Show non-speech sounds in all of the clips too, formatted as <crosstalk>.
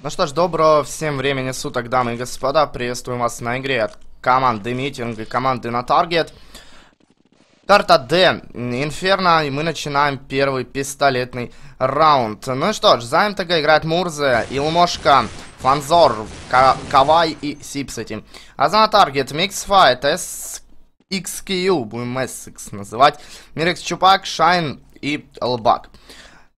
Ну что ж, доброго всем времени суток, дамы и господа. Приветствуем вас на игре от команды Митинг и команды на Таргет. Карта Д, Инферно, и мы начинаем первый пистолетный раунд. Ну что ж, за МТГ играет Мурзе, Илмошка, Фанзор, Кавай и Сипсити. А за Таргет, Миксфайт, Файт, XQ, будем SX называть, Мирекс Чупак, Шайн и Лбак.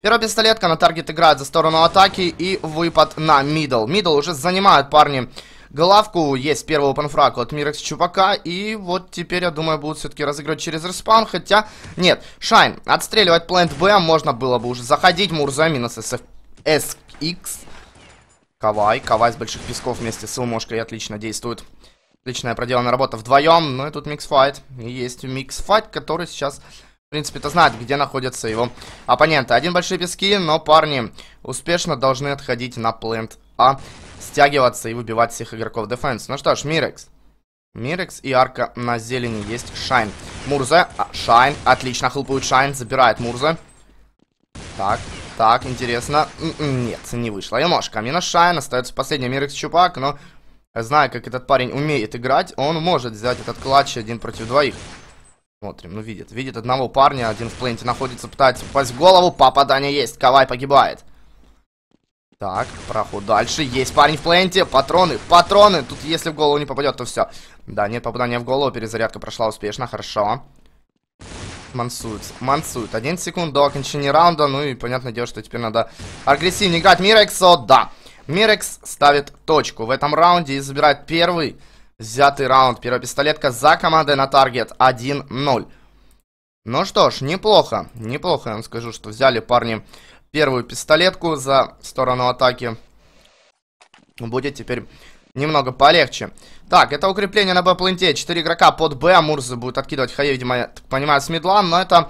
Первая пистолетка на таргет играет за сторону атаки и выпад на мидл. Мидл уже занимают парни главку. Есть первый опенфраг от Мирекс Чупака. И вот теперь, я думаю, будут все-таки разыграть через респаун. Хотя, нет, Шайн, отстреливать плент Б можно было бы уже заходить. Мурза минус SF... SX. Кавай, Кавай с больших песков вместе с Илмошкой отлично действует. Отличная проделанная работа вдвоем. Ну и тут микс-файт. Есть микс-файт, который сейчас в принципе, то знает, где находятся его оппоненты. Один большие пески, но парни успешно должны отходить на плент А, стягиваться и выбивать всех игроков дефенс. Ну что ж, Мирекс. Мирекс и арка на зелени есть Шайн. Мурза, а, Шайн, отлично, хлопают Шайн, забирает Мурза. Так, так, интересно. М-м, нет, не вышло. И ножка. Минус Шайн, остается последний Мирекс Чупак, но... Зная, как этот парень умеет играть, он может взять этот клатч один против двоих. Смотрим, ну видит. Видит одного парня, один в пленте находится, пытается попасть в голову. Попадание есть, Кавай погибает. Так, проход дальше. Есть парень в пленте, патроны, патроны. Тут если в голову не попадет, то все. Да, нет попадания в голову, перезарядка прошла успешно, хорошо. Мансует, мансует. Один секунд до окончания раунда, ну и понятное дело, что теперь надо агрессивнее играть. Мирексо, да. Мирекс ставит точку в этом раунде и забирает первый Взятый раунд. Первая пистолетка за командой на таргет. 1-0. Ну что ж, неплохо. Неплохо, я вам скажу, что взяли парни первую пистолетку за сторону атаки. Будет теперь немного полегче. Так, это укрепление на Б-планте. Четыре игрока под Б. Мурзы будут откидывать хае, видимо, я так понимаю, с мидла. Но это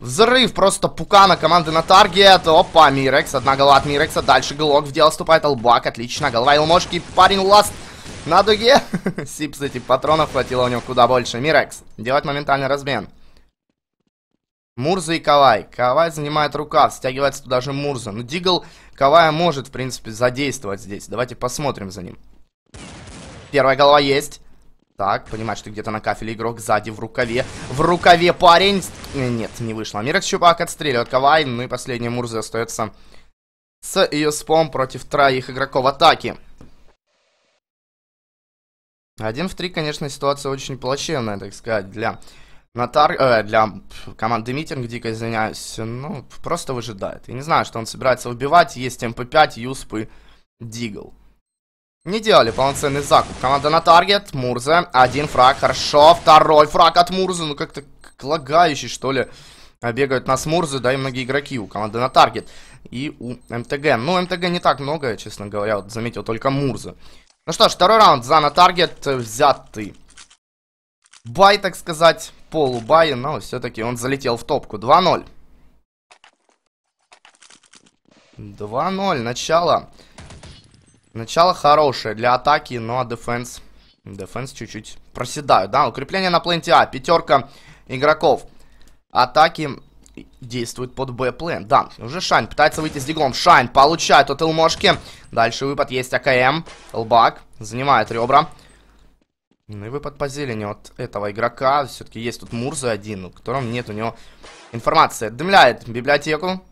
взрыв просто пукана команды на таргет. Опа, Мирекс. Одна голова от Мирекса. Дальше Глок в дело вступает. Албак, отлично. Голова Илмошки. Парень ласт. Last на дуге! <laughs> Сип с этих патронов хватило у него куда больше. Мирекс, делать моментальный размен. Мурза и Кавай. Кавай занимает рукав, стягивается туда же Мурза. Но ну, Дигл Кавая может, в принципе, задействовать здесь. Давайте посмотрим за ним. Первая голова есть. Так, понимаешь, ты где-то на кафеле игрок сзади в рукаве. В рукаве парень! Э, нет, не вышло. Мирекс Чубак отстреливает Кавай. Ну и последняя Мурза остается с ее э, спом против троих игроков атаки. Один в три, конечно, ситуация очень плачевная, так сказать, для Натар, э, для команды Митинг, дико извиняюсь, ну, просто выжидает. Я не знаю, что он собирается убивать, есть МП5, Юсп и Дигл. Не делали полноценный закуп. Команда на таргет, Мурзе, один фраг, хорошо, второй фраг от Мурзы, ну как-то лагающий, что ли, бегают на Смурзы, да и многие игроки у команды на таргет и у МТГ. Ну, МТГ не так много, честно говоря, вот заметил только Мурзы. Ну что ж, второй раунд за на таргет взятый. Бай, так сказать, полубай, но все-таки он залетел в топку. 2-0. 2-0, начало. Начало хорошее для атаки, ну а дефенс... Дефенс чуть-чуть проседают, да? Укрепление на пленте А, пятерка игроков. Атаки действует под Б-план. Да, уже Шайн пытается выйти с диглом. Шайн получает от Илмошки. Дальше выпад есть АКМ. Лбак занимает ребра. Ну и выпад по зелени от этого игрока. Все-таки есть тут Мурза один, у котором нет у него информации. Дымляет библиотеку.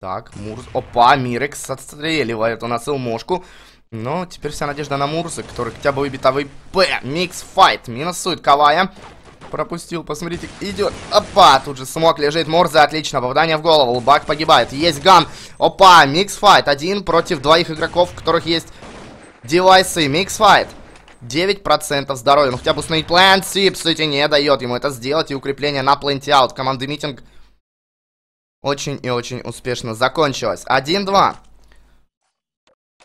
Так, Мурз... Опа, Мирекс отстреливает у нас Илмошку. Но теперь вся надежда на Мурзы, который хотя бы выбитовый АВП. Микс файт. Минусует Кавая. Пропустил, посмотрите, идет. Опа, тут же смог лежит морзе отлично, попадание в голову, Лбак погибает, есть ган. Опа, микс-файт, один против двоих игроков, у которых есть девайсы, микс-файт. 9% здоровья, ну хотя бы установить план Си, по сути, не дает ему это сделать, и укрепление на пленте аут. Команды митинг очень и очень успешно закончилось. 1-2.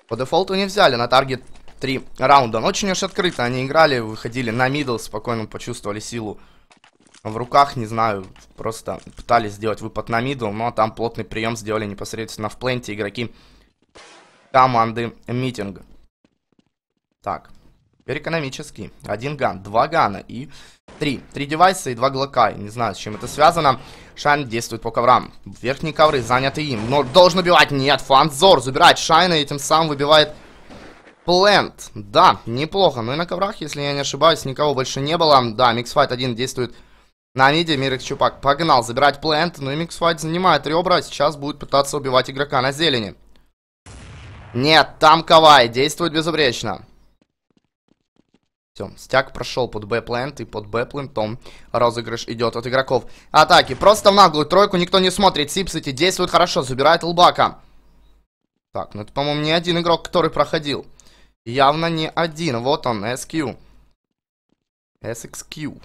По дефолту не взяли, на таргет три раунда. Но очень уж открыто они играли, выходили на мидл, спокойно почувствовали силу в руках, не знаю, просто пытались сделать выпад на мидл, но там плотный прием сделали непосредственно в пленте игроки команды митинга. Так, теперь экономический. Один ган, два гана и три. Три девайса и два глока. Не знаю, с чем это связано. Шайн действует по коврам. Верхние ковры заняты им. Но должен убивать. Нет, Фанзор забирает Шайна и тем самым выбивает Плент. Да, неплохо. Ну и на коврах, если я не ошибаюсь, никого больше не было. Да, Миксфайт 1 действует на миде. Мирик Чупак погнал забирать плент. Ну и Миксфайт занимает ребра. Сейчас будет пытаться убивать игрока на зелени. Нет, там Кавай. Действует безупречно. Все, стяг прошел под Б-плент и под Б-плентом розыгрыш идет от игроков. Атаки. Просто в наглую тройку никто не смотрит. Сипс эти действуют хорошо, забирает лбака. Так, ну это, по-моему, не один игрок, который проходил. Явно не один. Вот он, SQ. SXQ.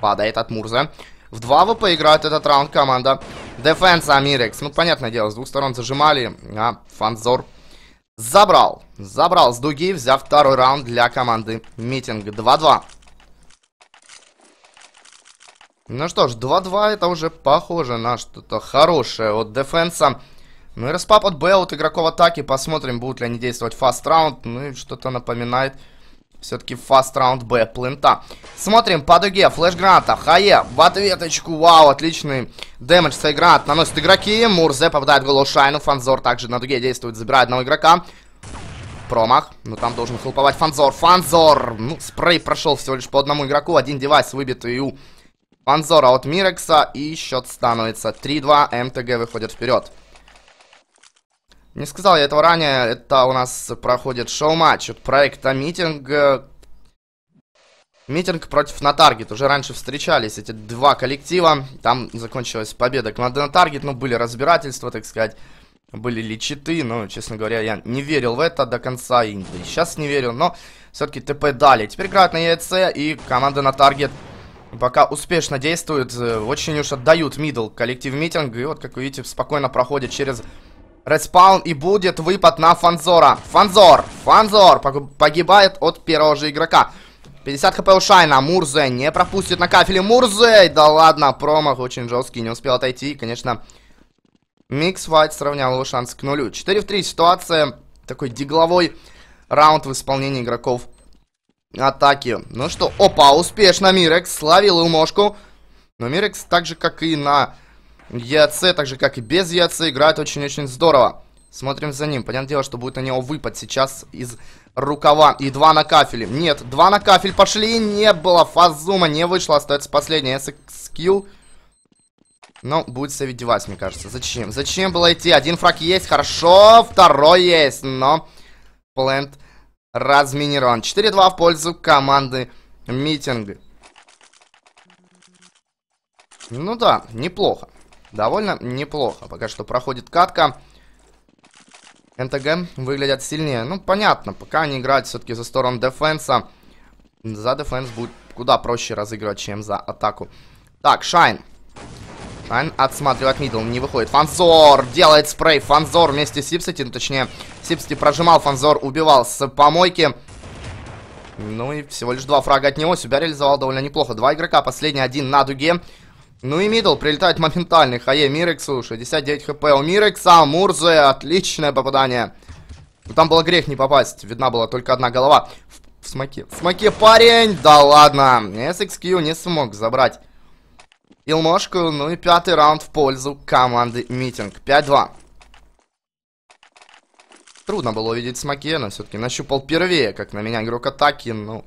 Падает от Мурза. В 2 ВП играет этот раунд команда Дефенса Амирекс. Ну, понятное дело, с двух сторон зажимали. А, Фанзор забрал. Забрал с дуги, взяв второй раунд для команды Митинг. 2-2. Ну что ж, 2-2 это уже похоже на что-то хорошее от Дефенса Амирекс. Ну и распап от Б от игроков атаки. Посмотрим, будут ли они действовать фаст раунд. Ну и что-то напоминает все-таки фаст раунд Б плента. Смотрим по дуге. Флэш граната. Хае в ответочку. Вау, отличный дэмэдж с гранат наносят игроки. Мурзе попадает в голову Шайну. Фанзор также на дуге действует, забирает одного игрока. Промах. Ну там должен хлоповать Фанзор. Фанзор! Ну, спрей прошел всего лишь по одному игроку. Один девайс выбит и у Фанзора от Мирекса. И счет становится 3-2. МТГ выходит вперед. Не сказал я этого ранее, это у нас проходит шоу-матч от проекта «Митинг». Э, митинг против Натаргет. Уже раньше встречались эти два коллектива. Там закончилась победа команды Натаргет. Ну, были разбирательства, так сказать. Были ли читы, но, честно говоря, я не верил в это до конца. И сейчас не верю, но все-таки ТП дали. Теперь играют на яйце, и команда Натаргет пока успешно действует. Э, очень уж отдают мидл коллектив Митинг. И вот, как вы видите, спокойно проходит через Респаун и будет выпад на Фанзора. Фанзор! Фанзор погибает от первого же игрока. 50 хп у Шайна, Мурзе не пропустит на кафеле, Мурзе, да ладно, промах очень жесткий, не успел отойти, конечно, Микс Файт сравнял его шанс к нулю, 4 в 3 ситуация, такой дигловой раунд в исполнении игроков атаки, ну что, опа, успешно Мирекс словил умошку, но Мирекс так же, как и на ЯЦ, так же как и без ЯЦ, играет очень-очень здорово. Смотрим за ним. Понятное дело, что будет на него выпад сейчас из рукава. И два на кафеле. Нет, два на кафель пошли. Не было. Фазума не вышло. Остается последняя. Скилл. Ну, будет сейвить девайс, мне кажется. Зачем? Зачем было идти? Один фраг есть, хорошо. Второй есть, но... Плент разминирован. 4-2 в пользу команды Митинг. Ну да, неплохо. Довольно неплохо. Пока что проходит катка. НТГ выглядят сильнее. Ну, понятно, пока они играют все-таки за сторону дефенса. За дефенс будет куда проще разыгрывать, чем за атаку. Так, Шайн. Шайн отсматривает мидл, не выходит. Фанзор делает спрей. Фанзор вместе с Сипсити, ну, точнее, Сипсити прожимал, Фанзор убивал с помойки. Ну и всего лишь два фрага от него. Себя реализовал довольно неплохо. Два игрока, последний один на дуге. Ну и мидл прилетает моментальный. Хае Мирексу. 69 хп у Мирекса. Мурзе. Отличное попадание. Ну, там было грех не попасть. Видна была только одна голова. В, в смоке. В смоке парень. Да ладно. SXQ не смог забрать Илмошку. Ну и пятый раунд в пользу команды Митинг. 5-2. Трудно было увидеть смоке, но все-таки нащупал первее, как на меня игрок атаки. Ну,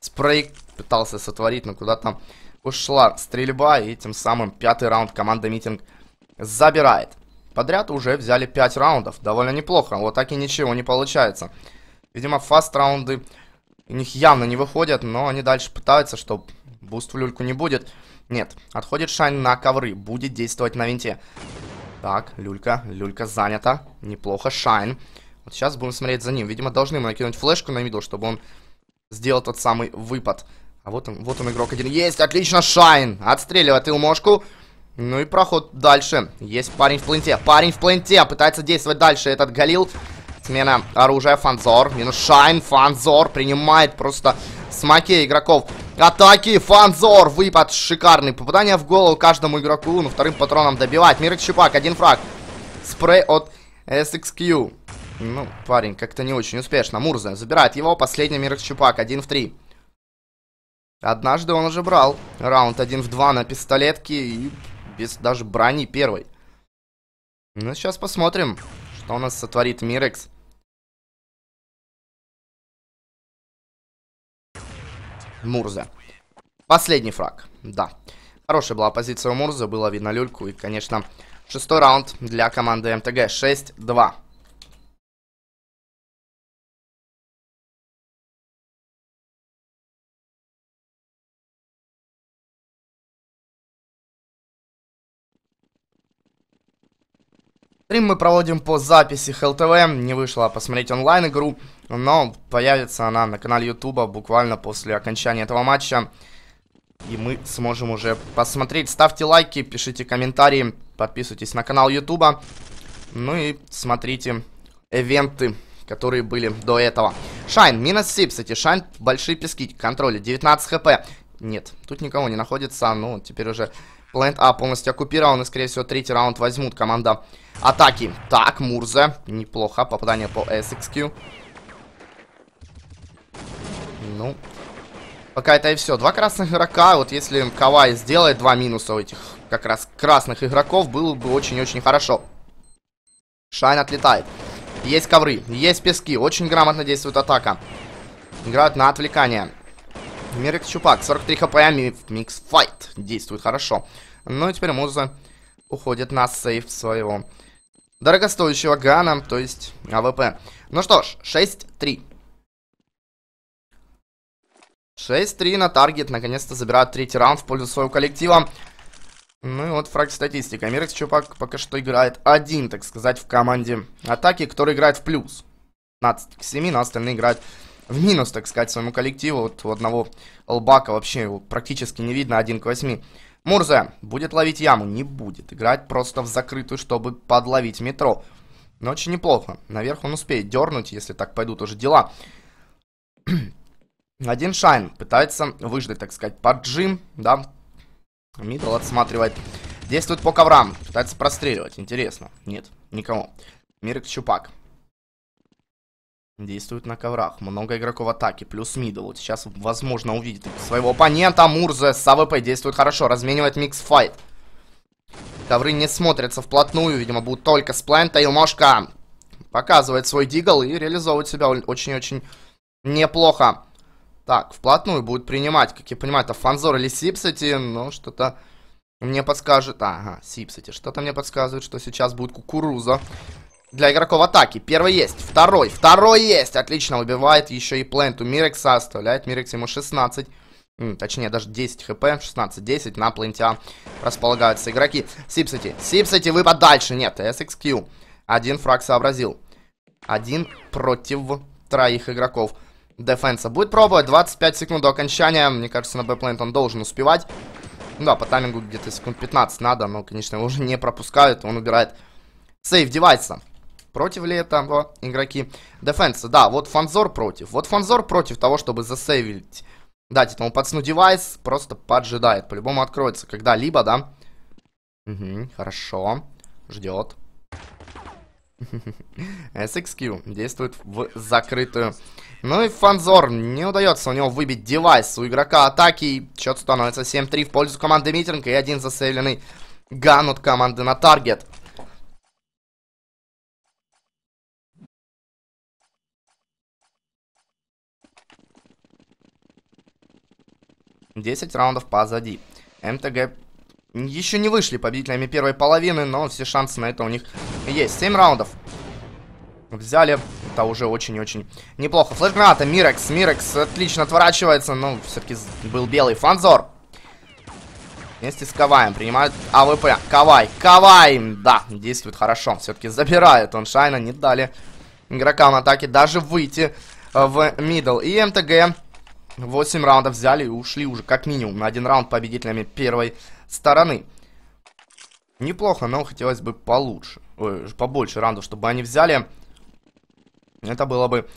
спрей пытался сотворить, но куда там ушла стрельба, и тем самым пятый раунд команда Митинг забирает. Подряд уже взяли пять раундов, довольно неплохо, вот так и ничего не получается. Видимо, фаст-раунды у них явно не выходят, но они дальше пытаются, чтобы буст в люльку не будет. Нет, отходит Шайн на ковры, будет действовать на винте. Так, люлька, люлька занята, неплохо, Шайн. Вот сейчас будем смотреть за ним, видимо, должны мы накинуть флешку на мидл, чтобы он сделал тот самый выпад. А вот он, вот он игрок один. Есть, отлично, Шайн. Отстреливает и умошку. Ну и проход дальше. Есть парень в пленте. Парень в пленте. Пытается действовать дальше этот Галил. Смена оружия. Фанзор. Минус Шайн. Фанзор принимает просто смоке игроков. Атаки. Фанзор. Выпад. Шикарный. Попадание в голову каждому игроку. Ну, вторым патроном добивать. Мирик Чупак. Один фраг. Спрей от SXQ. Ну, парень, как-то не очень успешно. Мурза забирает его. Последний Мирик Чупак. Один в три. Однажды он уже брал раунд 1 в 2 на пистолетке и без даже брони первой. Ну, сейчас посмотрим, что у нас сотворит Мирекс. Мурза. Последний фраг, да. Хорошая была позиция у Мурза, было видно люльку. И, конечно, шестой раунд для команды МТГ 6-2. Стрим мы проводим по записи ХЛТВ, не вышло посмотреть онлайн игру, но появится она на канале Ютуба буквально после окончания этого матча. И мы сможем уже посмотреть. Ставьте лайки, пишите комментарии, подписывайтесь на канал Ютуба. Ну и смотрите эвенты, которые были до этого. Шайн, минус 7, кстати, Шайн, большие пески, контроли, 19 хп. Нет, тут никого не находится, ну, теперь уже Плент А полностью оккупирован. И, скорее всего, третий раунд возьмут команда атаки. Так, Мурза. Неплохо. Попадание по SXQ. Ну, пока это и все. Два красных игрока. Вот если Кавай сделает два минуса у этих как раз красных игроков, было бы очень-очень хорошо. Шайн отлетает. Есть ковры, есть пески. Очень грамотно действует атака. Играют на отвлекание. Мерик Чупак, 43 хп, микс файт. Действует хорошо. Ну и теперь Муза уходит на сейф своего дорогостоящего Гана, то есть АВП. Ну что ж, 6-3. 6-3 на таргет, наконец-то забирают третий раунд в пользу своего коллектива. Ну и вот фраг статистика. Мирекс Чупак пока что играет один, так сказать, в команде атаки, который играет в плюс. 15 к 7, но остальные играют в минус, так сказать, своему коллективу. Вот у одного Лбака вообще его практически не видно, 1 к 8. Мурзе будет ловить яму? Не будет. Играть просто в закрытую, чтобы подловить метро. Но очень неплохо. Наверх он успеет дернуть, если так пойдут уже дела. <clears throat> Один Шайн пытается выждать, так сказать, поджим, да. Мидл отсматривает. Действует по коврам, пытается простреливать. Интересно. Нет, никому. Мирик Чупак. Действует на коврах. Много игроков атаки. Плюс мидл. Вот сейчас, возможно, увидит своего оппонента. Мурзе с АВП действует хорошо. Разменивает микс-файт. Ковры не смотрятся вплотную. Видимо, будут только с плента. Илмошка показывает свой дигл и реализовывает себя очень-очень неплохо. Так, вплотную будет принимать. Как я понимаю, это Фанзор или Сипсити. Ну, что-то мне подскажет... Ага, Сипсити. Что-то мне подсказывает, что сейчас будет кукуруза для игроков атаки. Первый есть, второй, второй есть. Отлично, убивает еще и пленту Мирекса, оставляет Мирекс ему 16. Точнее, даже 10 хп, 16-10 на пленте располагаются игроки. Сипсити, Сипсити, выпад дальше. Нет, SXQ. Один фраг сообразил. Один против троих игроков. Дефенса будет пробовать. 25 секунд до окончания. Мне кажется, на бэплент он должен успевать. Да, по таймингу где-то секунд 15 надо. Но, конечно, его уже не пропускают. Он убирает сейв девайса. Против ли этого игроки дефенса? Да, вот Фанзор против. Вот Фанзор против того, чтобы засейвить. Дать этому пацану девайс, просто поджидает. По-любому откроется когда-либо, да? Угу, хорошо. Ждет. SXQ <laughs> действует в закрытую. Ну и Фанзор не удается у него выбить девайс у игрока атаки. И счет становится 7-3 в пользу команды Митринг и один засейвленный ган от команды на таргет. 10 раундов позади. МТГ еще не вышли победителями первой половины, но все шансы на это у них есть. 7 раундов. Взяли. Это уже очень-очень неплохо. Флэш-граната. Мирекс. Мирекс отлично отворачивается. Но все-таки был белый фанзор. Вместе с Каваем принимают АВП. Кавай. Кавай. Да, действует хорошо. Все-таки забирает он Шайна. Не дали игрокам атаки даже выйти э, в мидл. И МТГ 8 раундов взяли и ушли уже как минимум на один раунд победителями первой стороны. Неплохо, но хотелось бы получше. Ой, побольше раундов, чтобы они взяли. Это было бы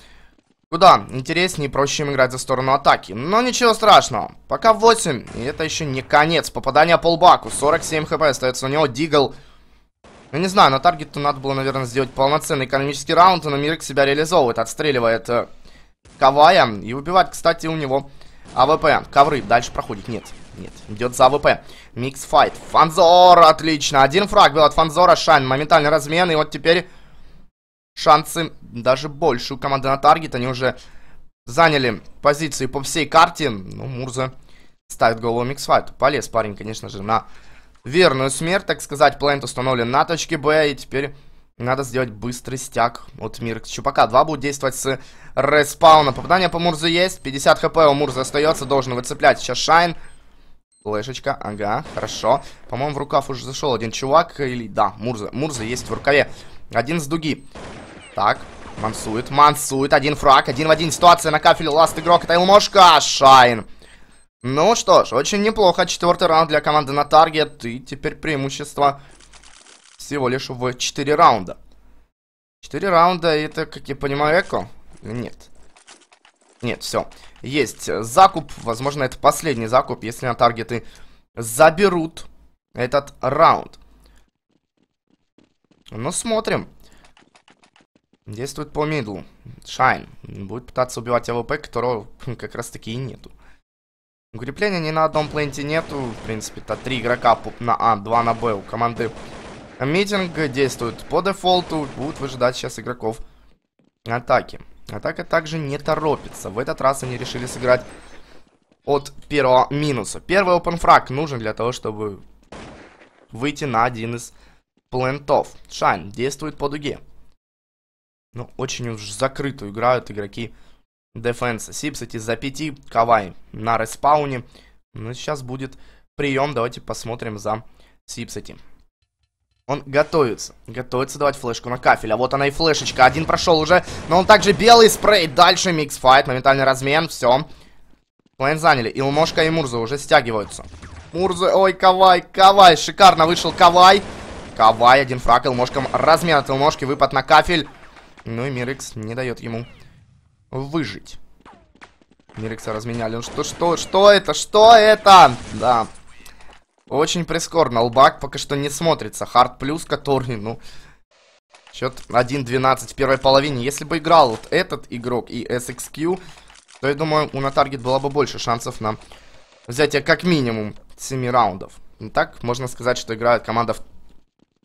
куда интереснее и проще им играть за сторону атаки. Но ничего страшного. Пока 8, и это еще не конец. Попадание полбаку. 47 хп остается у него. Дигл. Ну не знаю, на таргету надо было, наверное, сделать полноценный экономический раунд, но Мирик себя реализовывает, отстреливает э, Кавая. И выбивать, кстати, у него АВП. Ковры. Дальше проходит. Нет. Нет. Идет за АВП. Микс файт. Фанзор. Отлично. Один фраг был от Фанзора. Шайн. Моментальный размен. И вот теперь шансы даже больше у команды на таргет. Они уже заняли позиции по всей карте. Ну, Мурза ставит голову микс файту. Полез парень, конечно же, на верную смерть, так сказать. Плент установлен на точке Б. И теперь надо сделать быстрый стяг от Миркс Чупака. Два будут действовать с респауна. Попадание по Мурзу есть. 50 хп у Мурза остается. Должен выцеплять сейчас Шайн. Флешечка, ага, хорошо. По-моему, в рукав уже зашел один чувак. Или, да, Мурза. Мурза есть в рукаве. Один с дуги. Так, мансует, мансует. Один фраг, один в один. Ситуация на кафеле. Ласт игрок, это Тайлмошка, Шайн. Ну что ж, очень неплохо. Четвертый раунд для команды на таргет. И теперь преимущество всего лишь в 4 раунда. 4 раунда, это, как я понимаю, эко? Нет. Нет, все. Есть закуп, возможно, это последний закуп, если на таргеты заберут этот раунд. Ну, смотрим. Действует по мидлу. Шайн. Будет пытаться убивать АВП, которого хм, как раз таки и нету. Укрепления ни на одном пленте нету. В принципе, то три игрока на А, два на Б. У команды Митинг действует по дефолту, будут выжидать сейчас игроков атаки. Атака также не торопится. В этот раз они решили сыграть от первого минуса. Первый open нужен для того, чтобы выйти на один из плентов. Шайн действует по дуге. Ну, очень уж закрыто играют игроки дефенса. Сипсити за пяти, Кавай на респауне. Ну, сейчас будет прием, давайте посмотрим за Сипсити. Он готовится. Готовится давать флешку на кафель. А вот она и флешечка. Один прошел уже. Но он также белый спрей. Дальше микс файт. Моментальный размен. Все. Плейн заняли. Илмошка и Мурза уже стягиваются. Мурза. Ой, Кавай. Кавай. Шикарно вышел Кавай. Кавай. Один фраг. Илмошка. Размен от Илмошки. Выпад на кафель. Ну и Мирикс не дает ему выжить. Мирикса разменяли. Ну что, что, что это? Что это? Да. Очень прискорно, Лбак пока что не смотрится. Хард плюс, который, ну... Счет 1-12 в первой половине. Если бы играл вот этот игрок и SXQ, то, я думаю, у на таргет было бы больше шансов на взятие как минимум 7 раундов. И так, можно сказать, что играет команда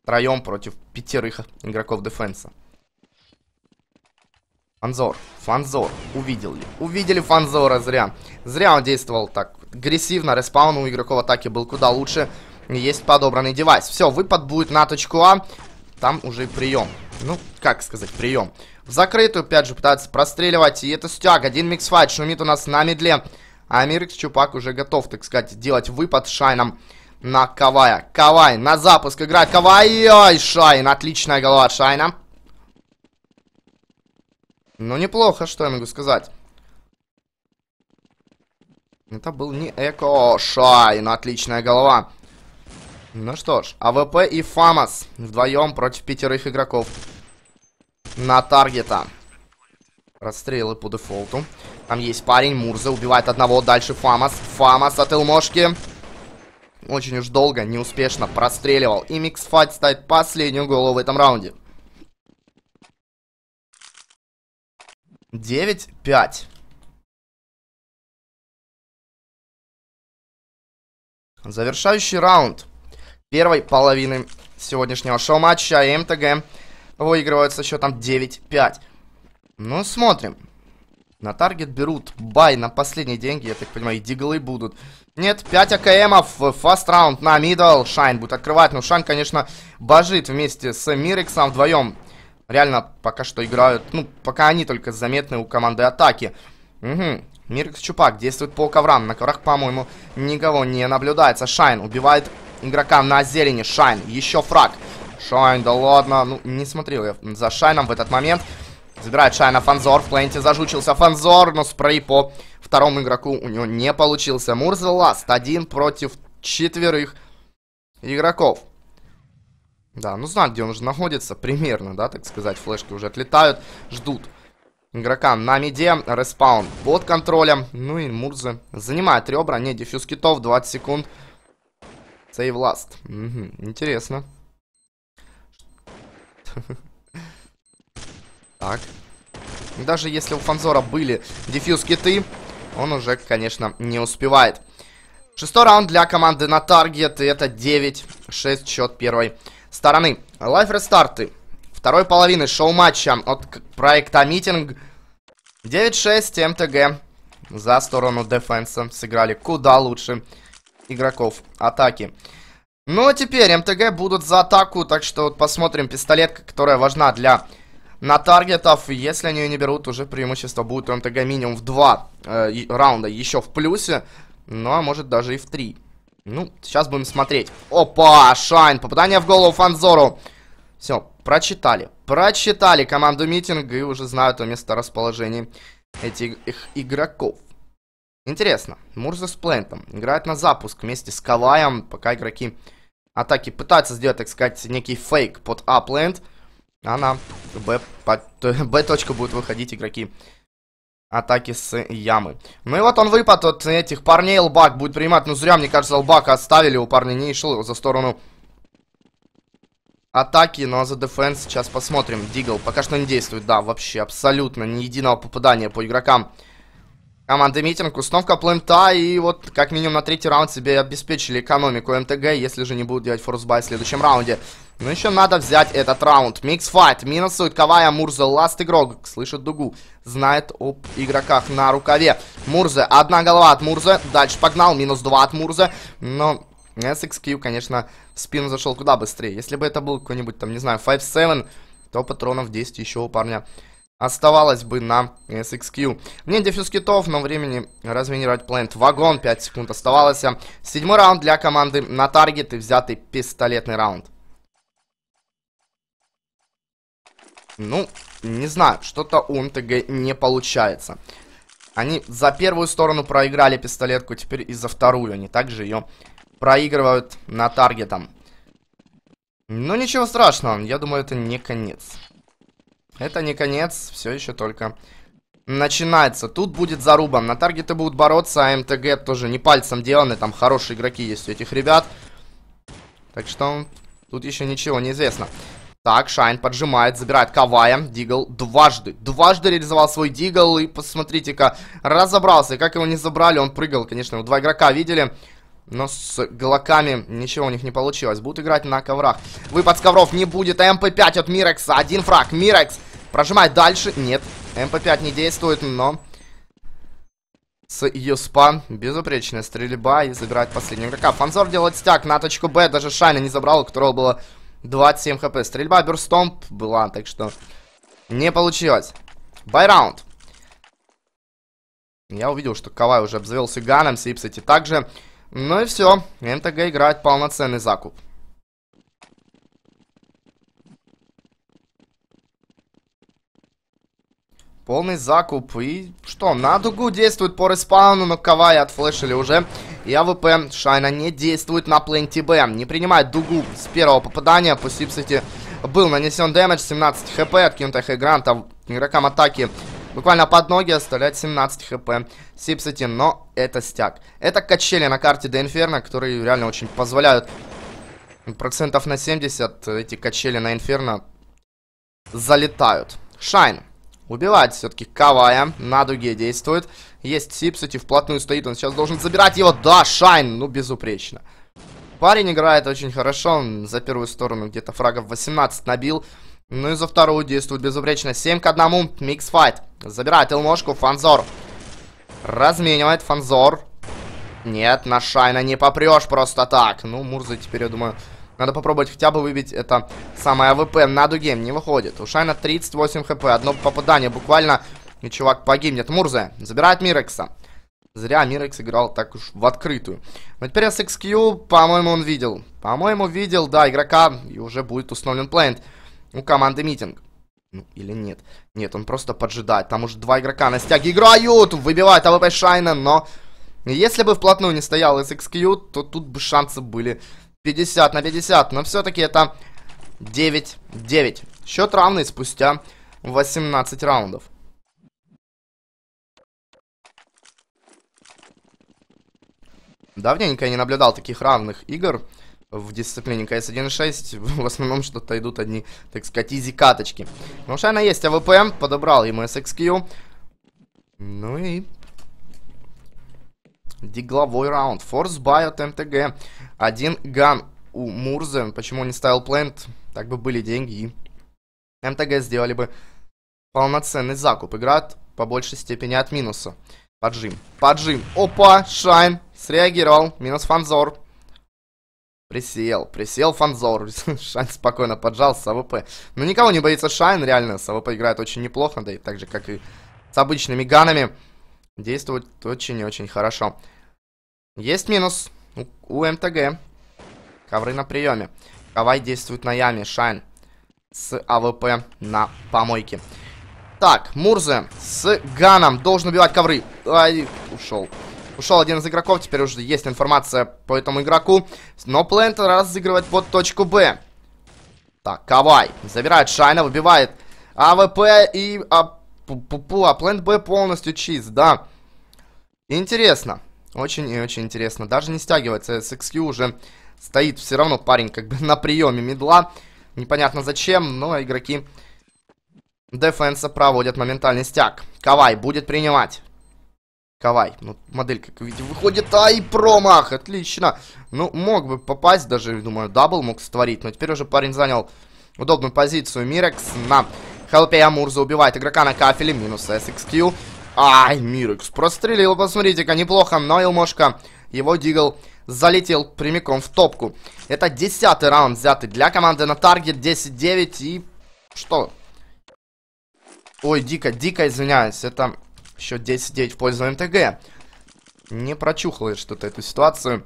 втроем против пятерых игроков дефенса. Фанзор. Фанзор. увидели, Увидели Фанзора зря. Зря он действовал так агрессивно. Респаун у игроков атаки был куда лучше. Есть подобранный девайс. Все, выпад будет на точку А. Там уже прием. Ну, как сказать, прием. В закрытую, опять же, пытаются простреливать. И это стяг. Один миксфайт шумит у нас на медле. А Мирикс Чупак уже готов, так сказать, делать выпад Шайном на Кавая. Кавай на запуск играет. Кавай, ой, Шайн. Отличная голова от Шайна. Ну, неплохо, что я могу сказать. Ну, это был не Эко Шай, но отличная голова. Ну что ж, АВП и Фамас вдвоем против пятерых игроков. На таргета. Расстрелы по дефолту. Там есть парень, Мурза убивает одного, дальше Фамас. Фамас от Элмошки. Очень уж долго, неуспешно простреливал. И Миксфайт ставит последнюю голову в этом раунде. 9-5. Завершающий раунд первой половины сегодняшнего шоу-матча. И МТГ выигрывают со счетом 9-5. Ну, смотрим. На таргет берут бай на последние деньги, я так понимаю, и диглы будут. Нет, 5 АКМов, фаст раунд на мидл, Шайн будет открывать. Ну, Шайн, конечно, божит вместе с Мириксом вдвоем. Реально, пока что играют, ну, пока они только заметны у команды атаки. Угу. Миркс Чупак действует по коврам. На коврах, по-моему, никого не наблюдается. Шайн убивает игрока на зелени. Шайн, еще фраг. Шайн, да ладно. Ну, не смотрел я за Шайном в этот момент. Забирает Шайна Фанзор. В пленте зажучился Фанзор, но спрей по второму игроку у него не получился. Мурзел Ласт один против четверых игроков. Да, ну знаю, где он уже находится, примерно, да, так сказать. Флешки уже отлетают, ждут. Игрокам на миде. Респаун под контролем. Ну и мурзы занимает ребра. Не, дефьюз китов, 20 секунд. Сейв ласт. Угу, интересно. <laughs> Так. Даже если у Фанзора были дефьюз киты, он уже, конечно, не успевает. Шестой раунд для команды на таргет. И это 9-6 счет первой стороны. Лайф рестарты второй половины шоу-матча от проекта «Митинг». 9-6 МТГ за сторону дефенса. Сыграли куда лучше игроков атаки. Ну, а теперь МТГ будут за атаку, так что вот посмотрим пистолетка, которая важна для на таргетов. Если они ее не берут, уже преимущество будет у МТГ минимум в 2 э, раунда еще в плюсе. Ну, а может даже и в 3. Ну, сейчас будем смотреть. Опа, Шайн, попадание в голову Фанзору. Все, прочитали. Прочитали команду митинга и уже знают о месторасположении этих игроков. Интересно, Мурза с Плентом играет на запуск вместе с Калаем, пока игроки атаки пытаются сделать, так сказать, некий фейк под Апленд, а на Б, <laughs> Б точку будут выходить игроки атаки с ямы. Ну и вот он выпад от этих парней, Лбак будет принимать, ну зря, мне кажется, Лбака оставили, у парня не шел за сторону атаки, но за дефенс сейчас посмотрим. Дигл пока что не действует, да, вообще абсолютно ни единого попадания по игрокам. Команда Митинг, установка плента и вот как минимум на третий раунд себе обеспечили экономику МТГ, если же не будут делать форсбай в следующем раунде. Но ну, еще надо взять этот раунд. Микс файт, минусует Кавая Мурза, ласт игрок, слышит дугу, знает об игроках на рукаве. Мурзе, одна голова от Мурзе, дальше погнал, минус два от Мурзе, но SXQ, конечно, в спину зашел куда быстрее. Если бы это был какой-нибудь, там, не знаю, 5-7, то патронов 10 еще у парня оставалось бы на SXQ. Мне дефьюз китов, но времени разминировать плент. Вагон 5 секунд оставалось. Седьмой раунд для команды на таргет и взятый пистолетный раунд. Ну, не знаю, что-то у МТГ не получается. Они за первую сторону проиграли пистолетку, теперь и за вторую они также ее проигрывают на таргетом. Но ну, ничего страшного, я думаю, это не конец. Это не конец, все еще только начинается. Тут будет заруба, на таргеты будут бороться, а МТГ тоже не пальцем деланы, там хорошие игроки есть у этих ребят. Так что тут еще ничего не известно. Так, Шайн поджимает, забирает Кавая, Дигл дважды, дважды реализовал свой Дигл, и посмотрите-ка, разобрался, как его не забрали, он прыгал, конечно, его два игрока видели, но с глоками ничего у них не получилось. Будут играть на коврах. Выпад с ковров не будет. МП5 от Мирекса. Один фраг. Мирекс прожимает дальше. Нет. МП5 не действует, но... С Юспа безупречная стрельба и забирает последнего игрока. Фанзор делает стяг на точку Б. Даже Шайна не забрал, у которого было 27 хп. Стрельба Бюрстомп была, так что... Не получилось. Байраунд. Я увидел, что Кавай уже обзавелся Ганом. Сип, кстати, также... Ну и все, МТГ играет полноценный закуп. Полный закуп. И что, на дугу действует по респауну, но Кавай отфлешили уже. И АВП Шайна не действует на пленте Б. Не принимает дугу с первого попадания. По Сипсити был нанесен дэмэдж. 17 хп от Кьюнта Хайгранта. Игрокам атаки Буквально под ноги оставляет 17 хп Сипсити, но это стяг. Это качели на карте Де Инферно, которые реально очень позволяют процентов на 70 эти качели на Инферно залетают. Шайн. Убивает все-таки Кавая. На дуге действует. Есть Сипсити, вплотную стоит. Он сейчас должен забирать его. Да, Шайн, ну безупречно. Парень играет очень хорошо. Он за первую сторону где-то фрагов 18 набил. Ну и за вторую действует безупречно. 7 к 1. Микс файт. Забирает Илмошку. Фанзор. Разменивает Фанзор. Нет, на Шайна не попрешь просто так. Ну, Мурзы теперь, я думаю, надо попробовать хотя бы выбить это самое АВП на дуге. Не выходит. У Шайна 38 хп. Одно попадание буквально. И чувак погибнет. Мурзе забирает Мирекса. Зря Мирекс играл так уж в открытую. Но ну, теперь SXQ, по-моему, он видел. По-моему, видел, да, игрока. И уже будет установлен плент. У команды митинг. Ну, или нет. Нет, он просто поджидает. Там уже два игрока на стяге играют. Выбивают АВП Шайна, но... Если бы вплотную не стоял SXQ, то тут бы шансы были 50 на 50. Но все-таки это 9-9. Счет равный спустя 18 раундов. Давненько я не наблюдал таких равных игр в дисциплине КС 1.6 <laughs> в основном что-то идут одни, так сказать, изи-каточки. Но ну Шайна есть АВПМ подобрал ему SXQ. Ну и... Дигловой раунд. Форс бай от МТГ. Один ган у Мурзе. Почему не ставил плент? Так бы были деньги. И МТГ сделали бы полноценный закуп. Играют по большей степени от минуса. Поджим. Поджим. Опа, Шайн. Среагировал. Минус фанзор. Присел, присел Фанзор. <laughs> Шайн спокойно поджал с АВП. Но ну, никого не боится Шайн, реально. С АВП играет очень неплохо, да и так же, как и с обычными ганами. Действует очень-очень и хорошо. Есть минус у, у МТГ. Ковры на приеме. Кавай действует на яме. Шайн с АВП на помойке. Так, Мурзе с Ганом должен убивать ковры. Ай, ушел. Ушел один из игроков, теперь уже есть информация по этому игроку. Но Плент разыгрывает под точку Б. Так, Кавай забирает Шайна, выбивает АВП и... А, пу -пу -пу, а Плент Б полностью чиз, да. Интересно. Очень и очень интересно. Даже не стягивается. SXQ уже стоит все равно парень как бы <laughs> на приеме медла. Непонятно зачем, но игроки Дефенса проводят моментальный стяг. Кавай будет принимать. Кавай. Ну, модель, как видите, выходит. Ай, промах! Отлично! Ну, мог бы попасть даже, думаю, дабл мог створить. Но теперь уже парень занял удобную позицию. Мирекс на хелпе Амурза убивает игрока на кафеле. Минус SXQ. Ай, Мирекс прострелил. Посмотрите-ка, неплохо. Но Илмошка, его дигл залетел прямиком в топку. Это десятый раунд взятый для команды на таргет. 10-9 и... Что? Ой, дико, дико извиняюсь. Это Счет 10-9 в пользу МТГ. Не прочухалось что-то эту ситуацию.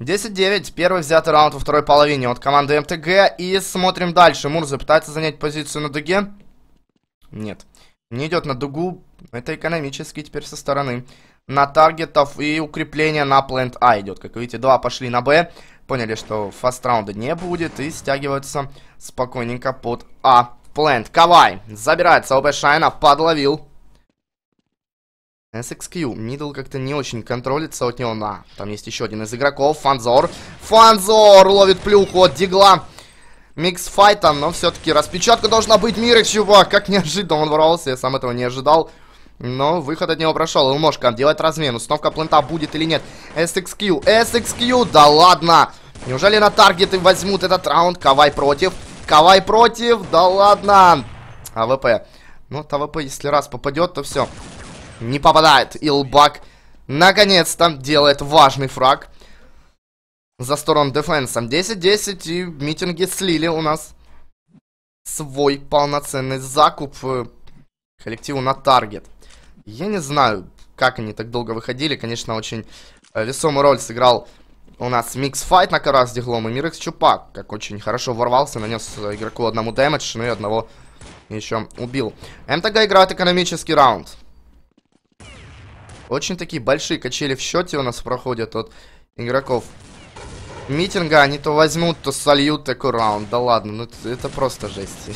10-9, первый взятый раунд во второй половине от команды МТГ. И смотрим дальше. Мурза пытается занять позицию на дуге. Нет. Не идет на дугу. Это экономически теперь со стороны. На таргетов и укрепление на плент А идет. Как видите, два пошли на Б. Поняли, что фаст раунда не будет. И стягиваются спокойненько под А. Плент. Кавай забирается. ОБ Шайна подловил. SXQ. Мидл как-то не очень контролится от него. На, там есть еще один из игроков. Фанзор. Фанзор ловит плюху от Дигла. Микс файта, но все-таки распечатка должна быть мира, чувак. Как неожиданно он ворвался, я сам этого не ожидал. Но выход от него прошел. Илмошка делать размен. Установка плента будет или нет. SXQ. SXQ. Да ладно. Неужели на таргеты возьмут этот раунд? Кавай против. Кавай против. Да ладно. АВП. Ну, ТВП, а если раз попадет, то все. Не попадает. Илбак наконец-то делает важный фраг. За сторон дефенсом. 10-10 и митинги слили у нас свой полноценный закуп э, коллективу на таргет. Я не знаю, как они так долго выходили. Конечно, очень э, весомую роль сыграл у нас микс файт на корах Диглом и Мирекс Чупак. Как очень хорошо ворвался, нанес игроку одному дэмэдж, ну и одного еще убил. МТГ играет экономический раунд. Очень такие большие качели в счете у нас проходят от игроков митинга. Они то возьмут, то сольют такой раунд. Да ладно, ну это, это просто жесть.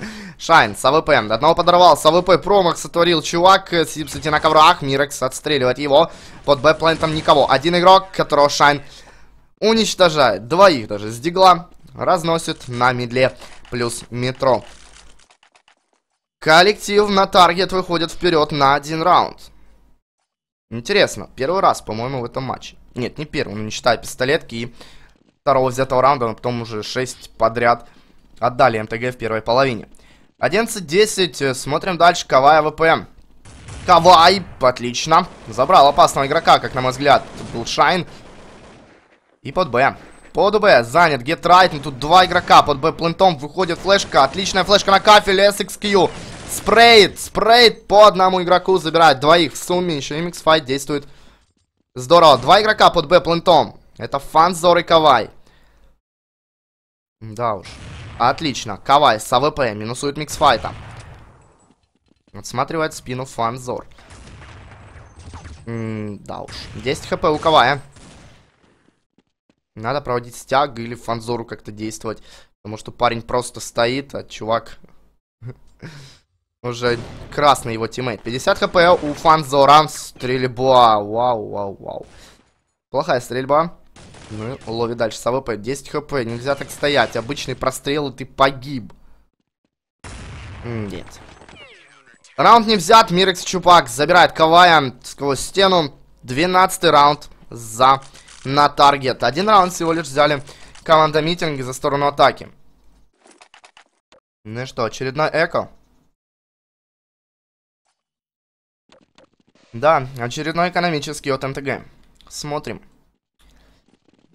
<laughs> Шайн с АВП. Одного подорвал. С АВП промах сотворил чувак. Э, Сидит, кстати, на коврах. Мирекс отстреливает его. Под бэплентом никого. Один игрок, которого Шайн уничтожает. Двоих даже с дигла. Разносит на медле. Плюс метро. Коллектив на таргет выходит вперед на один раунд. Интересно, первый раз, по-моему, в этом матче. Нет, не первый, но ну, не считая пистолетки и второго взятого раунда, но потом уже 6 подряд отдали МТГ в первой половине. 11-10, э, смотрим дальше, Кавай ВПМ. Кавай, отлично, забрал опасного игрока, как на мой взгляд, тут был Шайн. И под Б. Под Б занят, гетрайт. right, но тут два игрока, под Б плентом выходит флешка, отличная флешка на кафеле, SXQ. Спрейт, спрейт по одному игроку забирает двоих. В сумме еще и файт действует здорово. Два игрока под Б-плентом. Это Фанзор и Кавай. Да уж. Отлично. Кавай с АВП минусует миксфайта. Отсматривает спину Фанзор. М -м, да уж. 10 хп у Кавая. Надо проводить стяг или Фанзору как-то действовать. Потому что парень просто стоит, а чувак... <laughs> Уже красный его тиммейт. 50 хп у Фанзоран стрельба. Вау, вау, вау. Плохая стрельба. Ну, лови дальше с АВП. 10 хп. Нельзя так стоять. Обычный прострел, и ты погиб. Нет. Раунд не взят. Мирекс Чупак забирает Кавая сквозь стену. 12 раунд за на таргет. Один раунд всего лишь взяли команда митинги за сторону атаки. Ну что, очередной эко. Да, очередной экономический от МТГ. Смотрим.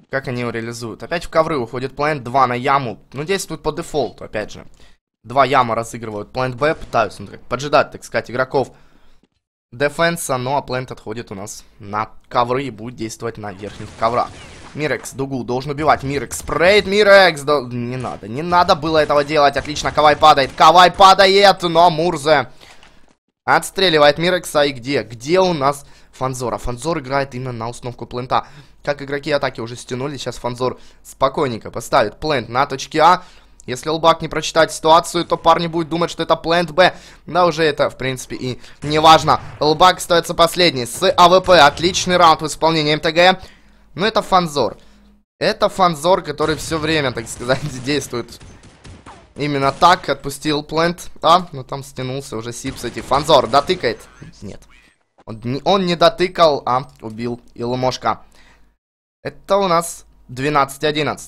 Как они его реализуют. Опять в ковры уходит план 2 на яму. Ну, действует по дефолту, опять же. Два яма разыгрывают. План Б пытаются ну, так, поджидать, так сказать, игроков дефенса. Ну, а план отходит у нас на ковры и будет действовать на верхних коврах. Мирекс дугу должен убивать. Мирекс спрейт. Мирекс. Да... Не надо. Не надо было этого делать. Отлично. Кавай падает. Кавай падает. Но Мурзе Отстреливает Мирекса и где? Где у нас Фанзор? А Фанзор играет именно на установку плента. Как игроки атаки уже стянули, сейчас Фанзор спокойненько поставит плент на точке А. Если лбак не прочитает ситуацию, то парни будут думать, что это плент Б. Да уже это, в принципе, и не важно. Лбак остается последний с АВП. Отличный раунд в исполнении МТГ. Но это Фанзор. Это Фанзор, который все время, так сказать, <laughs> действует Именно так отпустил плент. А, ну там стянулся уже сип кстати Фанзор дотыкает. Нет. Он не, он не дотыкал, а убил и Иломошка. Это у нас 12-11.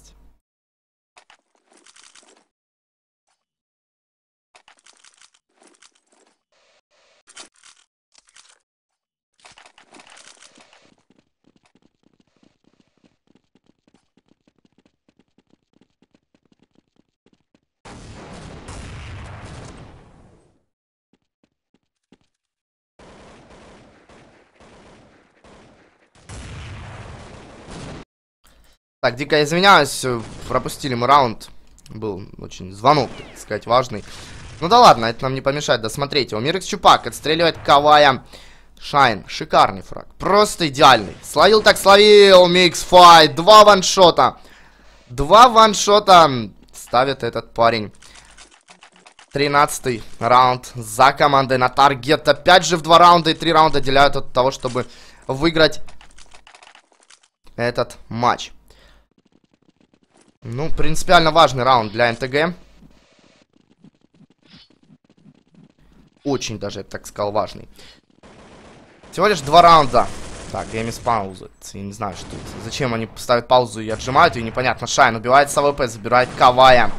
Так, дико извиняюсь, пропустили мы раунд. Был очень звонок, так сказать, важный. Ну да ладно, это нам не помешает досмотреть у Мирекс Чупак отстреливает Кавая. Шайн, шикарный фраг, просто идеальный. Словил так словил, Микс Файт, два ваншота. Два ваншота ставит этот парень. Тринадцатый раунд за командой на таргет. Опять же в два раунда и три раунда отделяют от того, чтобы выиграть этот матч. Ну, принципиально важный раунд для НТГ. Очень даже, я так сказал, важный. Всего лишь два раунда. Так, гейм из паузы. Я не знаю, что это. Зачем они ставят паузу и отжимают ее, непонятно. Шайн убивает с АВП, забирает Кавая.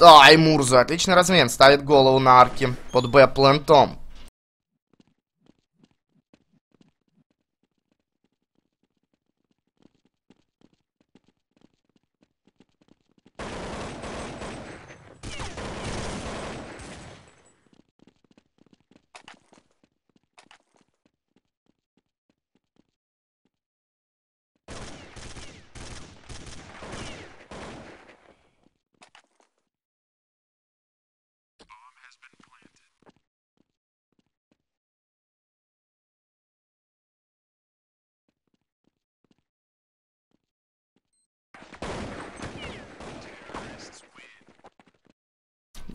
Да, Мурзу. Отличный размен. Ставит голову на арки под Б плентом.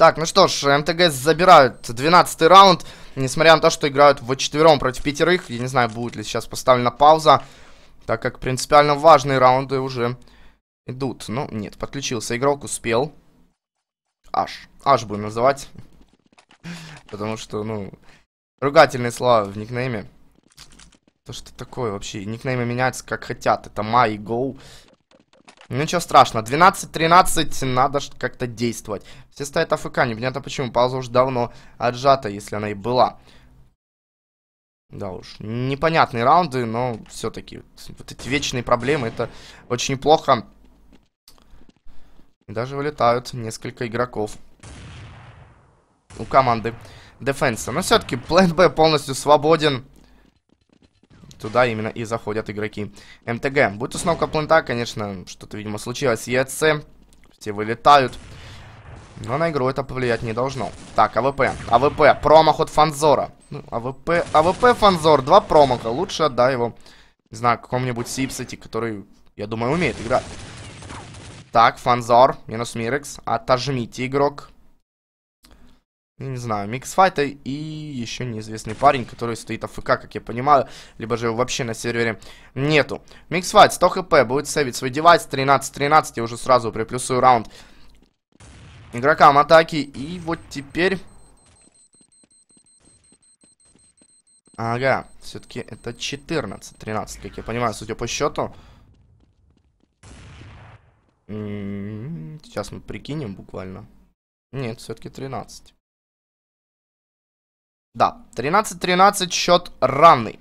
Так, ну что ж, МТГ забирают 12 раунд. Несмотря на то, что играют в четвером против пятерых. Я не знаю, будет ли сейчас поставлена пауза. Так как принципиально важные раунды уже идут. Ну, нет, подключился игрок, успел. Аж. Аж будем называть. <laughs> Потому что, ну, ругательные слова в никнейме. То, что такое вообще. Никнеймы меняются как хотят. Это my, go. Ну, ничего страшного. 12-13, надо как-то действовать. Все стоят АФК, непонятно почему. Пауза уж давно отжата, если она и была. Да уж, непонятные раунды, но все-таки вот эти вечные проблемы, это очень плохо. Даже вылетают несколько игроков у команды Дефенса. Но все-таки план Б полностью свободен туда именно и заходят игроки МТГ. Будет установка плента, конечно, что-то, видимо, случилось ЕЦ. Все вылетают. Но на игру это повлиять не должно. Так, АВП. АВП. Промах от Фанзора. Ну, АВП. АВП Фанзор. Два промаха. Лучше отдай его, не знаю, какому-нибудь Сипсити, который, я думаю, умеет играть. Так, Фанзор. Минус Мирекс. Отожмите, игрок ну, не знаю, Миксфайта и еще неизвестный парень, который стоит АФК, как я понимаю, либо же его вообще на сервере нету. Миксфайт 100 хп, будет сейвить свой девайс, 13-13, я уже сразу приплюсую раунд игрокам атаки, и вот теперь... Ага, все-таки это 14-13, как я понимаю, судя по счету. М-м-м, сейчас мы прикинем буквально. Нет, все-таки 13. Да, 13-13 счет равный.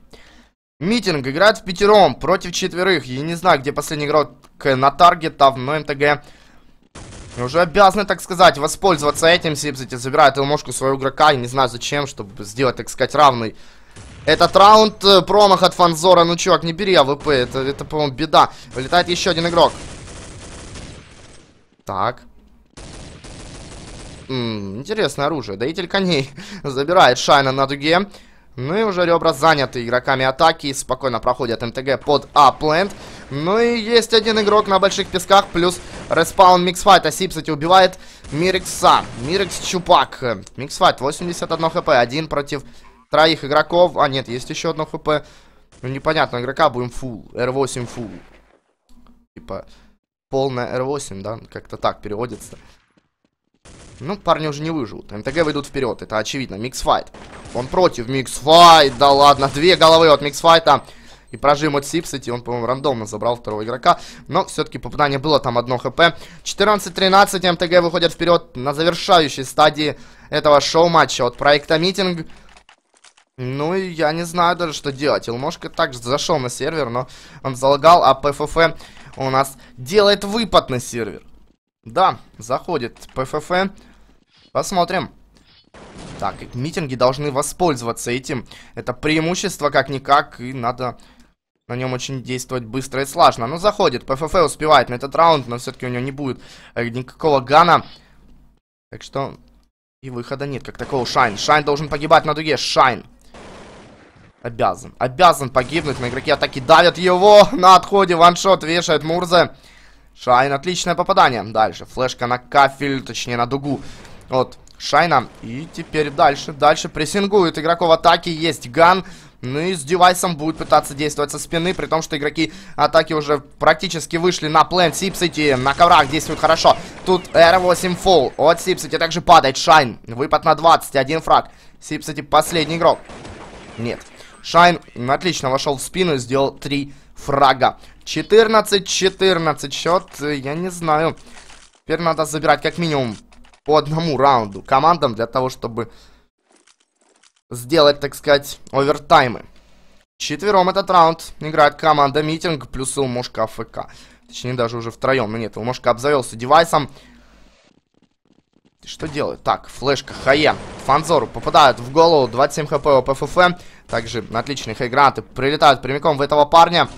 Митинг играет в пятером против четверых. Я не знаю, где последний игрок на таргет, а в МТГ. Уже обязаны, так сказать, воспользоваться этим. Сипсити забирает ЛМОшку своего игрока. Я не знаю зачем, чтобы сделать, так сказать, равный. Этот раунд э, промах от Фанзора. Ну, чувак, не бери АВП. Это, это по-моему, беда. Вылетает еще один игрок. Так. М -м, интересное оружие. Доитель коней <laughs> забирает Шайна на дуге. Ну и уже ребра заняты игроками атаки. Спокойно проходят МТГ под Апленд. Ну и есть один игрок на больших песках. Плюс респаун Миксфайта. Сип, кстати, убивает Мирикса. Мирикс Чупак. Миксфайт 81 хп. Один против троих игроков. А нет, есть еще одно хп. Ну непонятно, игрока будем фул. р 8 фул. Типа полная р 8 да? Как-то так переводится. Ну, парни уже не выживут. МТГ выйдут вперед, это очевидно. Миксфайт. Он против Миксфайт. Да ладно, две головы от Миксфайта. И прожим от Сипсити, он, по-моему, рандомно забрал второго игрока. Но все-таки попадание было, там одно хп. 14-13, МТГ выходят вперед на завершающей стадии этого шоу-матча от проекта Митинг. Ну я не знаю даже, что делать. Илмошка также зашел на сервер, но он залагал, а ПФФ у нас делает выпад на сервер. Да, заходит ПФФ. Посмотрим. Так, митинги должны воспользоваться этим. Это преимущество как-никак, и надо на нем очень действовать быстро и слажно. Ну, заходит, ПФФ успевает на этот раунд, но все-таки у него не будет э, никакого гана. Так что и выхода нет, как такого Шайн. Шайн должен погибать на дуге, Шайн. Обязан, обязан погибнуть, На игроки атаки давят его <laughs> на отходе, ваншот вешает Мурзе. Мурзе. Шайн, отличное попадание. Дальше. Флешка на кафель, точнее на дугу. Вот. Шайна. И теперь дальше. Дальше прессингует игроков атаки. Есть ган. Ну и с девайсом будет пытаться действовать со спины, при том, что игроки атаки уже практически вышли на плент Сипсити. На коврах действует хорошо. Тут R8 фол от Сипсити. Также падает Шайн. Выпад на 20, один фраг. Сипсити последний игрок. Нет. Шайн отлично вошел в спину и сделал три фрага. 14-14 счет, э, я не знаю. Теперь надо забирать как минимум по одному раунду командам для того, чтобы сделать, так сказать, овертаймы. Четвером этот раунд играет команда Митинг плюс Умошка фк Точнее, даже уже втроем. Ну нет, Умошка обзавелся девайсом. что делает? Так, флешка Хае. Фанзору попадают в голову. 27 хп у ПФФ. Также отличные хайгранты прилетают прямиком в этого парня.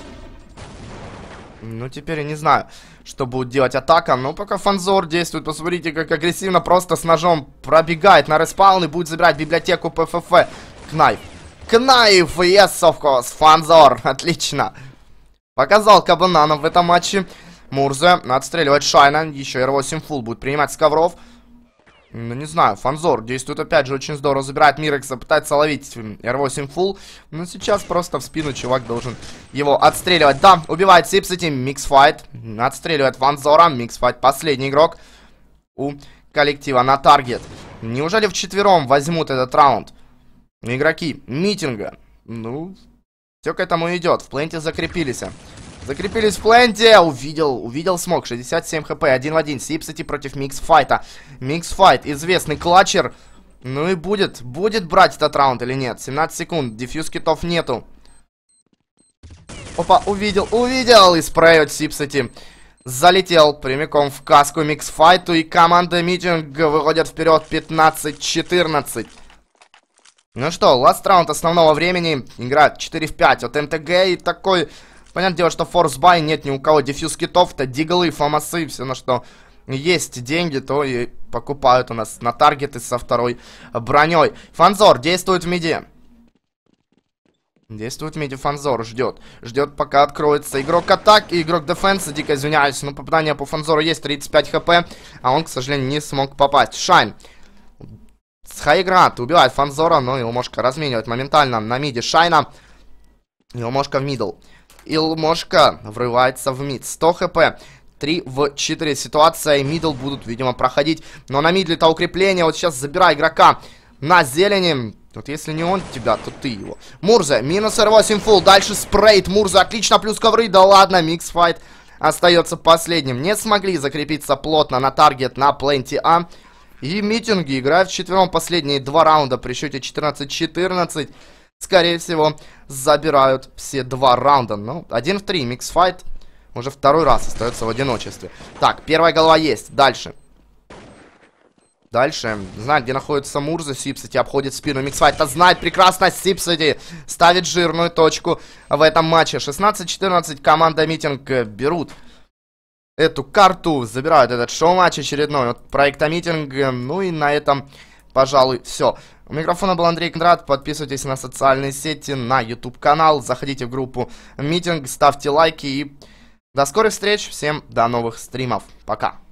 Ну, теперь я не знаю, что будет делать атака, но ну, пока Фанзор действует, посмотрите, как агрессивно просто с ножом пробегает на респаун и будет забирать библиотеку ПФФ. Кнайф. Кнайф, yes, of course, Фанзор, <laughs> отлично. Показал Кабананов в этом матче. Мурзе, надо Шайна, еще R8 фул будет принимать с ковров. Ну, не знаю, Фанзор действует опять же очень здорово, забирает Мирекса, пытается ловить R8 фул, но сейчас просто в спину чувак должен его отстреливать. Да, убивает Сипсити, миксфайт, отстреливает Фанзора, миксфайт последний игрок у коллектива на таргет. Неужели вчетвером возьмут этот раунд? Игроки митинга. Ну, все к этому идет, в пленте закрепились. Закрепились в пленте. Увидел, увидел смог. 67 хп. 1 в 1. Сипсити против Микс Файта. Микс Файт. Известный клатчер. Ну и будет. Будет брать этот раунд или нет? 17 секунд. Дефьюз китов нету. Опа, увидел, увидел. И спрей от Сипсити. Залетел прямиком в каску Микс Файту. И команда Митинг выходит вперед 15-14. Ну что, ласт раунд основного времени. Игра 4 в 5 от МТГ. И такой Понятное дело, что форсбай нет ни у кого. Дефьюз китов-то, диглы, фомасы, все на что есть деньги, то и покупают у нас на таргеты со второй броней. Фанзор действует в меди, Действует меди. Фанзор, ждет. Ждет, пока откроется игрок атак и игрок дефенса, дико извиняюсь, но попадание по Фанзору есть, 35 хп, а он, к сожалению, не смог попасть. Шайн. С Хайград убивает Фанзора, но его можно разменивать моментально на миде Шайна. Его можно в мидл. Илмошка врывается в мид. 100 хп. 3 в 4 ситуация. и Мидл будут, видимо, проходить. Но на мидле это укрепление. Вот сейчас забирай игрока на зелени. Вот если не он тебя, то ты его. Мурза, минус R8 фул. Дальше спрейт. Мурза, отлично, плюс ковры. Да ладно, микс файт остается последним. Не смогли закрепиться плотно на таргет на пленте А. И митинги играют в четвером последние два раунда при счете 14-14 скорее всего, забирают все два раунда. Ну, один в три, микс файт уже второй раз остается в одиночестве. Так, первая голова есть, дальше. Дальше, знает, где находится Мурза, Сипсити обходит спину Миксфайта, знает прекрасно Сипсити, ставит жирную точку в этом матче. 16-14, команда Митинг берут эту карту, забирают этот шоу-матч очередной от проекта Митинг, э, ну и на этом пожалуй, все. У микрофона был Андрей Кондрат. Подписывайтесь на социальные сети, на YouTube-канал, заходите в группу Митинг, ставьте лайки и до скорых встреч. Всем до новых стримов. Пока.